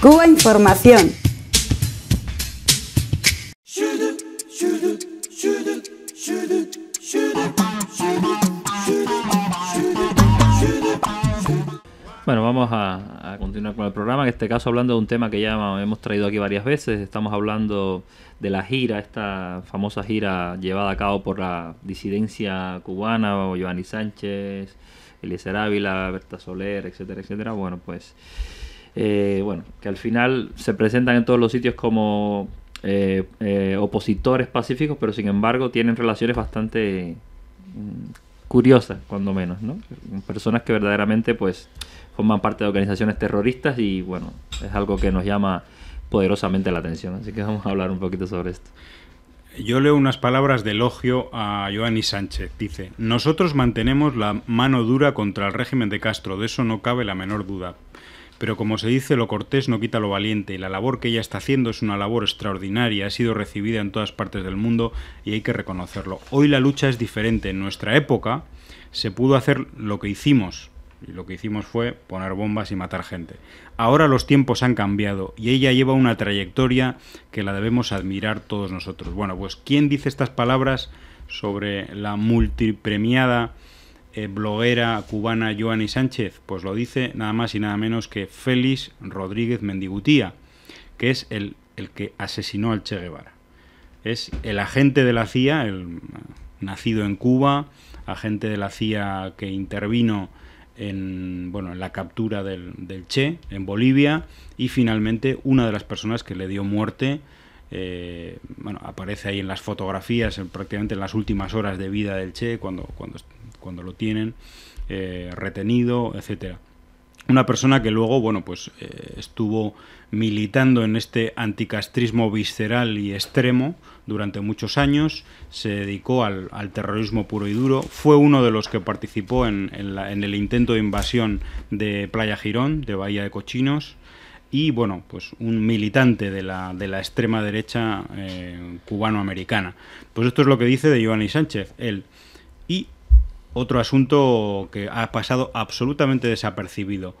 Cuba Información. Bueno, vamos a, continuar con el programa, en este caso hablando de un tema que ya hemos traído aquí varias veces, estamos hablando de la gira, esta famosa gira llevada a cabo por la disidencia cubana, o Giovanni Sánchez, Eliezer Ávila, Berta Soler, etcétera, etcétera. Bueno, pues eh, bueno, que al final se presentan en todos los sitios como eh, eh, opositores pacíficos, pero sin embargo tienen relaciones bastante mm, curiosas, cuando menos, ¿no? Personas que verdaderamente pues forman parte de organizaciones terroristas y bueno, es algo que nos llama poderosamente la atención, así que vamos a hablar un poquito sobre esto. Yo leo unas palabras de elogio a Joanny Sánchez. Dice, nosotros mantenemos la mano dura contra el régimen de Castro, de eso no cabe la menor duda, pero como se dice, lo cortés no quita lo valiente, y la labor que ella está haciendo es una labor extraordinaria, ha sido recibida en todas partes del mundo y hay que reconocerlo. Hoy la lucha es diferente. En nuestra época se pudo hacer lo que hicimos, y lo que hicimos fue poner bombas y matar gente. Ahora los tiempos han cambiado y ella lleva una trayectoria que la debemos admirar todos nosotros. Bueno, pues ¿quién dice estas palabras sobre la multipremiada? Eh, bloguera cubana Joanny Sánchez? Pues lo dice nada más y nada menos que Félix Rodríguez Mendigutía, que es el, el que asesinó al Che Guevara. Es el agente de la CIA, el, eh, nacido en Cuba, agente de la CIA que intervino en, bueno, en la captura del, Che en Bolivia y finalmente una de las personas que le dio muerte, eh, bueno, aparece ahí en las fotografías, prácticamente en las últimas horas de vida del Che, cuando, cuando cuando lo tienen eh, retenido, etcétera. Una persona que luego, bueno, pues eh, estuvo militando en este anticastrismo visceral y extremo durante muchos años, se dedicó al, terrorismo puro y duro, fue uno de los que participó en, el intento de invasión de Playa Girón, de Bahía de Cochinos, y bueno, pues un militante de la, de la extrema derecha eh, cubano-americana. Pues esto es lo que dice de Giovanni Sánchez, él. Y otro asunto que ha pasado absolutamente desapercibido.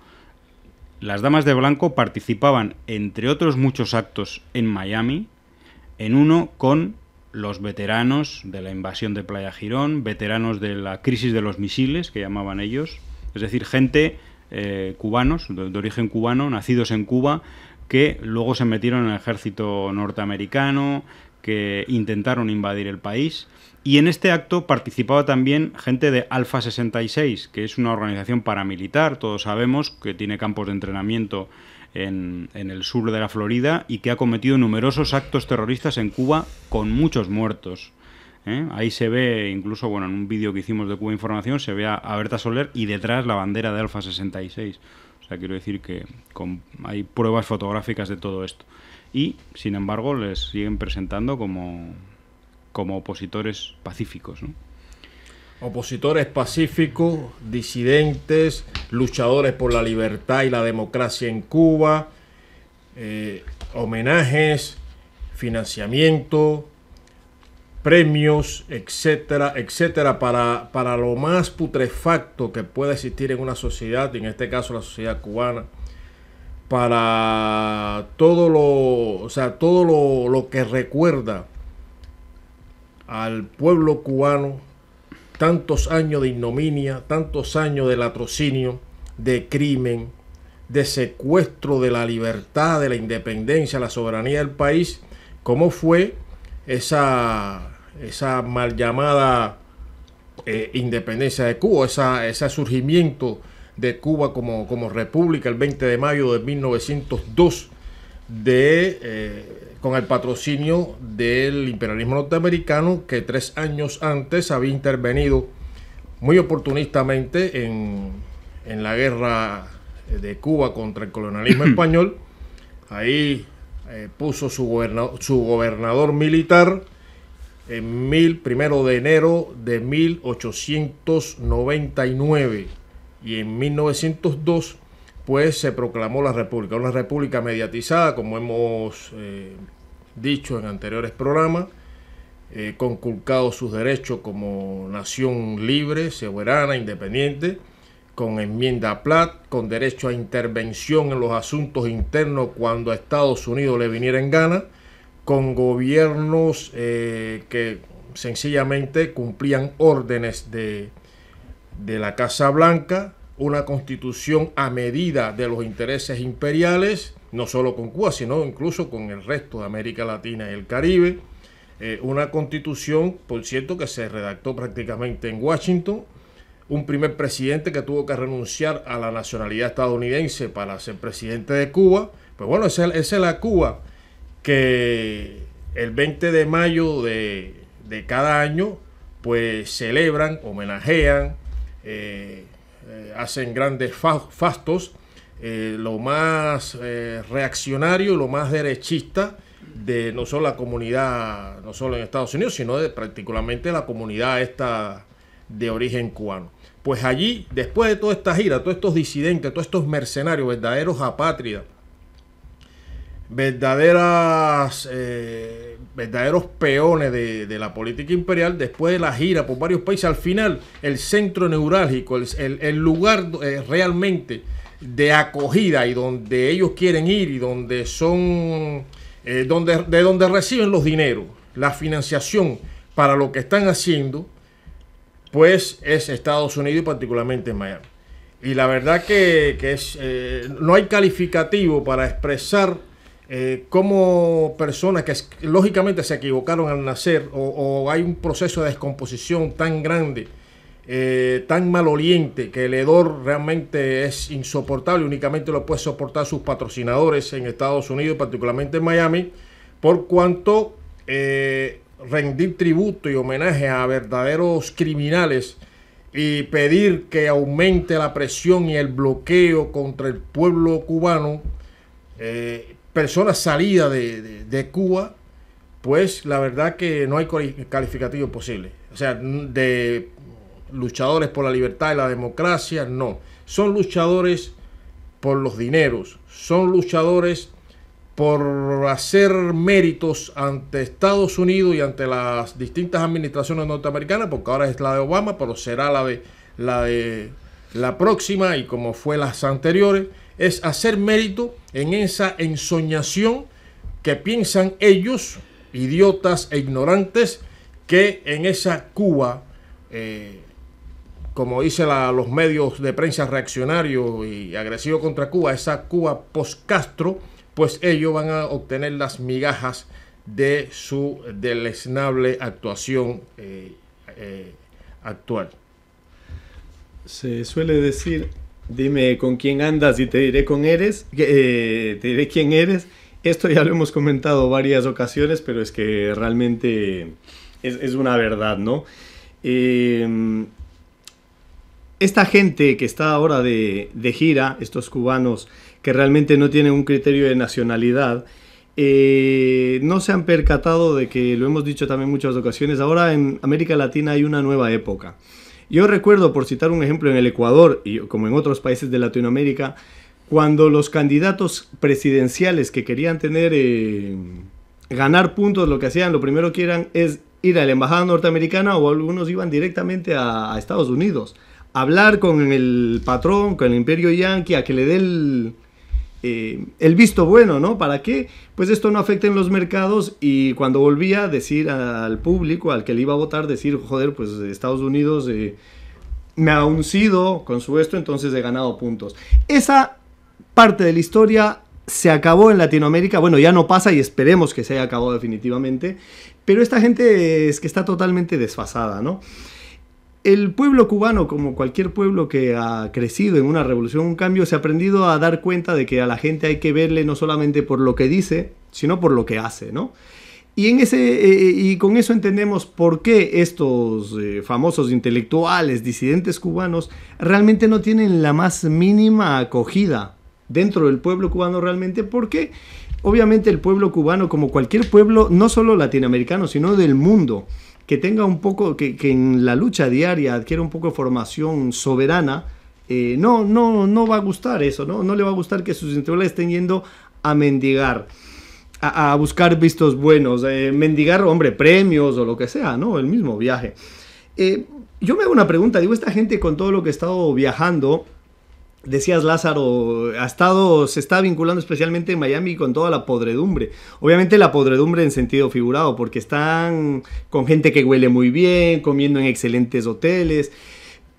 Las damas de blanco participaban, entre otros muchos actos, en Miami, en uno con los veteranos de la invasión de Playa Girón, veteranos de la crisis de los misiles, que llamaban ellos, es decir, gente eh, cubanos, de origen cubano, nacidos en Cuba, que luego se metieron en el ejército norteamericano, que intentaron invadir el país. Y en este acto participaba también gente de Alfa 66, que es una organización paramilitar, todos sabemos, que tiene campos de entrenamiento en, el sur de la Florida y que ha cometido numerosos actos terroristas en Cuba con muchos muertos. ¿eh? Ahí se ve, incluso bueno, en un vídeo que hicimos de Cuba Información, se ve a, Berta Soler y detrás la bandera de Alfa 66. O sea, quiero decir que hay pruebas fotográficas de todo esto y, sin embargo, les siguen presentando como, como opositores pacíficos. Opositores pacíficos, disidentes, luchadores por la libertad y la democracia en Cuba, eh, homenajes, financiamiento, premios, etcétera, etcétera, para, para lo más putrefacto que pueda existir en una sociedad, y en este caso la sociedad cubana, para todo lo, sea, todo lo, lo que recuerda al pueblo cubano tantos años de ignominia, tantos años de latrocinio, de crimen, de secuestro de la libertad, de la independencia, la soberanía del país, cómo fue esa, esa mal llamada eh, independencia de Cuba, ese surgimiento de Cuba como, como república el 20 de mayo de 1902 de, eh, con el patrocinio del imperialismo norteamericano que tres años antes había intervenido muy oportunistamente en, la guerra eh, de Cuba contra el colonialismo español. Ahí eh, puso su, su gobernador militar en mil, primero de enero de 1899 y en 1902 pues se proclamó la República, una República mediatizada, como hemos eh, dicho en anteriores programas, eh, conculcado sus derechos como nación libre, soberana, independiente, con enmienda a Platt, con derecho a intervención en los asuntos internos cuando a Estados Unidos le viniera en gana, con gobiernos eh, que sencillamente cumplían órdenes de, de la Casa Blanca, una constitución a medida de los intereses imperiales, no solo con Cuba, sino incluso con el resto de América Latina y el Caribe. Eh, una constitución, por cierto, que se redactó prácticamente en Washington. Un primer presidente que tuvo que renunciar a la nacionalidad estadounidense para ser presidente de Cuba. Pues bueno, esa, es la Cuba que el 20 de mayo de, de cada año, pues celebran, homenajean, eh, eh, hacen grandes fastos. Eh, lo más reaccionario, lo más derechista de no solo la comunidad, no solo en Estados Unidos, sino de particularmente la comunidad esta de origen cubano. Pues allí, después de toda esta gira, todos estos disidentes, todos estos mercenarios, verdaderos apátridas, verdaderas eh, verdaderos peones de, la política imperial, después de la gira por varios países, al final el centro neurálgico, el, el, lugar eh, realmente de acogida y donde ellos quieren ir y donde son, eh, donde, de donde reciben los dineros, la financiación para lo que están haciendo, pues es Estados Unidos y particularmente Miami. Y la verdad que, eh, no hay calificativo para expresar eh, como personas que lógicamente se equivocaron al nacer o, hay un proceso de descomposición tan grande, eh, tan maloliente, que el hedor realmente es insoportable, únicamente lo puede soportar sus patrocinadores en Estados Unidos, particularmente en Miami, por cuanto eh, rendir tributo y homenaje a verdaderos criminales y pedir que aumente la presión y el bloqueo contra el pueblo cubano, eh, personas salidas de, Cuba, pues la verdad que no hay calificativo posible. O sea, de luchadores por la libertad y la democracia, no. Son luchadores por los dineros, son luchadores por hacer méritos ante Estados Unidos y ante las distintas administraciones norteamericanas, porque ahora es la de Obama, pero será la de la de la próxima y como fue las anteriores es hacer mérito en esa ensoñación que piensan ellos, idiotas e ignorantes, que en esa Cuba, eh, como dicen los medios de prensa reaccionarios y agresivos contra Cuba, esa Cuba post-Castro, pues ellos van a obtener las migajas de su deleznable actuación eh, eh, actual. Se suele decir Dime con quién andas y te diré con eres, eh, te diré quién eres. Esto ya lo hemos comentado varias ocasiones, pero es que realmente es, una verdad, ¿no? Em, esta gente que está ahora de, gira, estos cubanos que realmente no tienen un criterio de nacionalidad, eh, no se han percatado de que, lo hemos dicho también muchas ocasiones, ahora en América Latina hay una nueva época. Yo recuerdo, por citar un ejemplo, en el Ecuador y como en otros países de Latinoamérica, cuando los candidatos presidenciales que querían tener, eh, ganar puntos, lo que hacían, lo primero que eran es ir a la embajada norteamericana o algunos iban directamente a, Estados Unidos, hablar con el patrón, con el imperio yanqui, a que le dé el, eh, el visto bueno, ¿no? ¿Para qué? Pues esto no afecte en los mercados y cuando volvía a decir al público, al que le iba a votar, decir, joder, pues Estados Unidos eh, me ha uncido con su esto, entonces he ganado puntos. Esa parte de la historia se acabó en Latinoamérica, bueno, ya no pasa y esperemos que se haya acabado definitivamente, pero esta gente es que está totalmente desfasada, ¿no? el pueblo cubano, como cualquier pueblo que ha crecido en una revolución, un cambio, se ha aprendido a dar cuenta de que a la gente hay que verle no solamente por lo que dice, sino por lo que hace, ¿no? Y, en ese, eh, eh, y con eso entendemos por qué estos eh, famosos intelectuales, disidentes cubanos, realmente no tienen la más mínima acogida dentro del pueblo cubano realmente, porque obviamente el pueblo cubano, como cualquier pueblo, no solo latinoamericano, sino del mundo, que tenga un poco, que, en la lucha diaria adquiera un poco de formación soberana, eh, no, no, no va a gustar eso, ¿no? No le va a gustar que sus intelectuales estén yendo a mendigar, a, buscar vistos buenos, eh, mendigar, hombre, premios o lo que sea, ¿no? El mismo viaje. Eh, yo me hago una pregunta, digo, esta gente con todo lo que he estado viajando, decías Lázaro, ha estado, se está vinculando especialmente en Miami con toda la podredumbre. Obviamente la podredumbre en sentido figurado, porque están con gente que huele muy bien, comiendo en excelentes hoteles.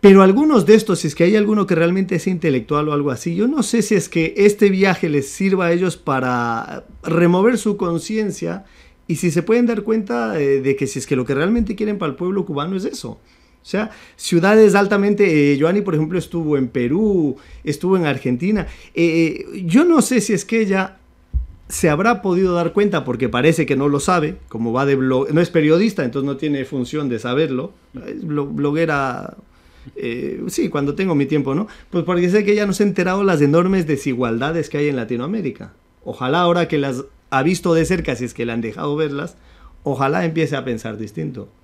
Pero algunos de estos, si es que hay alguno que realmente es intelectual o algo así, yo no sé si es que este viaje les sirva a ellos para remover su conciencia y si se pueden dar cuenta eh, de que si es que lo que realmente quieren para el pueblo cubano es eso. O sea, ciudades altamente, eh, Joanny, por ejemplo, estuvo en Perú, estuvo en Argentina. Eh, eh, yo no sé si es que ella se habrá podido dar cuenta, porque parece que no lo sabe, como va de blog, no es periodista, entonces no tiene función de saberlo, es bloguera sí, cuando tengo mi tiempo, ¿no? Pues parece sé que no se ha enterado las enormes desigualdades que hay en Latinoamérica. Ojalá ahora que las ha visto de cerca, si es que le han dejado verlas, ojalá empiece a pensar distinto.